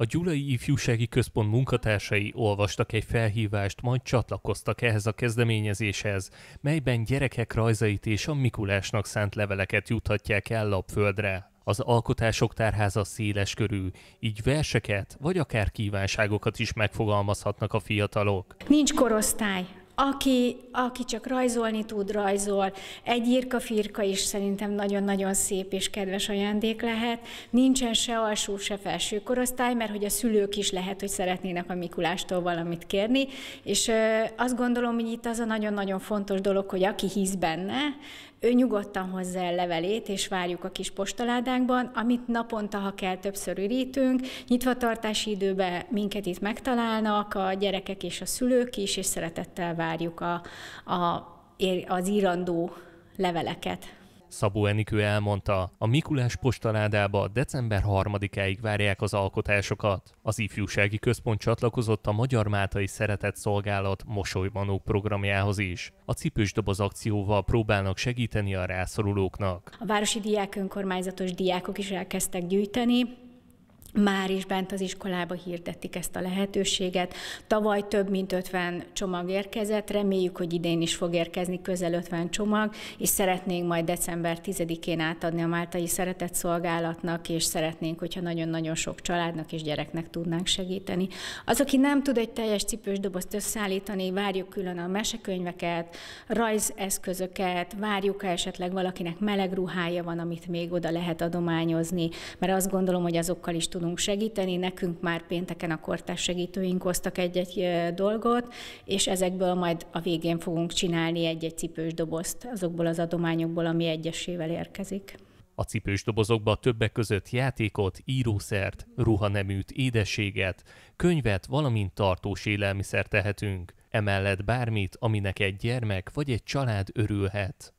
A Gyulai Ifjúsági Központ munkatársai olvastak egy felhívást, majd csatlakoztak ehhez a kezdeményezéshez, melyben gyerekek rajzait és a Mikulásnak szánt leveleket juthatják el lapföldre. Az alkotások tárháza széles körű, így verseket vagy akár kívánságokat is megfogalmazhatnak a fiatalok. Nincs korosztály, aki, aki csak rajzolni tud, rajzol. Egy írka-firka is szerintem nagyon-nagyon szép és kedves ajándék lehet. Nincsen se alsó, se felső korosztály, mert hogy a szülők is lehet, hogy szeretnének a Mikulástól valamit kérni, és azt gondolom, hogy itt az a nagyon-nagyon fontos dolog, hogy aki hisz benne, ő nyugodtan hozza el levelét, és várjuk a kis postaládánkban, amit naponta, ha kell, többször ürítünk. Nyitvatartási időben minket itt megtalálnak a gyerekek és a szülők is, és szeretettel várjuk várjuk a, a, az írandó leveleket. Szabó Enikő elmondta, a Mikulás postaládába december 3-áig várják az alkotásokat. Az Ifjúsági Központ csatlakozott a Magyar Mátai Szeretett Szolgálat mosolybanó programjához is. A cipős doboz akcióval próbálnak segíteni a rászorulóknak. A városi diák önkormányzatos diákok is elkezdtek gyűjteni, már is bent az iskolába hirdetik ezt a lehetőséget. Tavaly több mint 50 csomag érkezett, reméljük, hogy idén is fog érkezni közel 50 csomag, és szeretnénk majd december 10-én átadni a Máltai Szeretett Szolgálatnak, és szeretnénk, hogyha nagyon-nagyon sok családnak és gyereknek tudnánk segíteni. Az, aki nem tud egy teljes cipős dobozt összeállítani, várjuk külön a mesekönyveket, rajzeszközöket, várjuk, ha esetleg valakinek meleg ruhája van, amit még oda lehet adományozni, mert azt gondolom, hogy azokkal is tudunk tudunk segíteni. Nekünk már pénteken a kortás segítőink hoztak egy-egy dolgot, és ezekből majd a végén fogunk csinálni egy-egy cipős dobozt azokból az adományokból, ami egyesével érkezik. A cipős dobozokba többek között játékot, írószert, ruhaneműt, édességet, könyvet, valamint tartós élelmiszer tehetünk. Emellett bármit, aminek egy gyermek vagy egy család örülhet.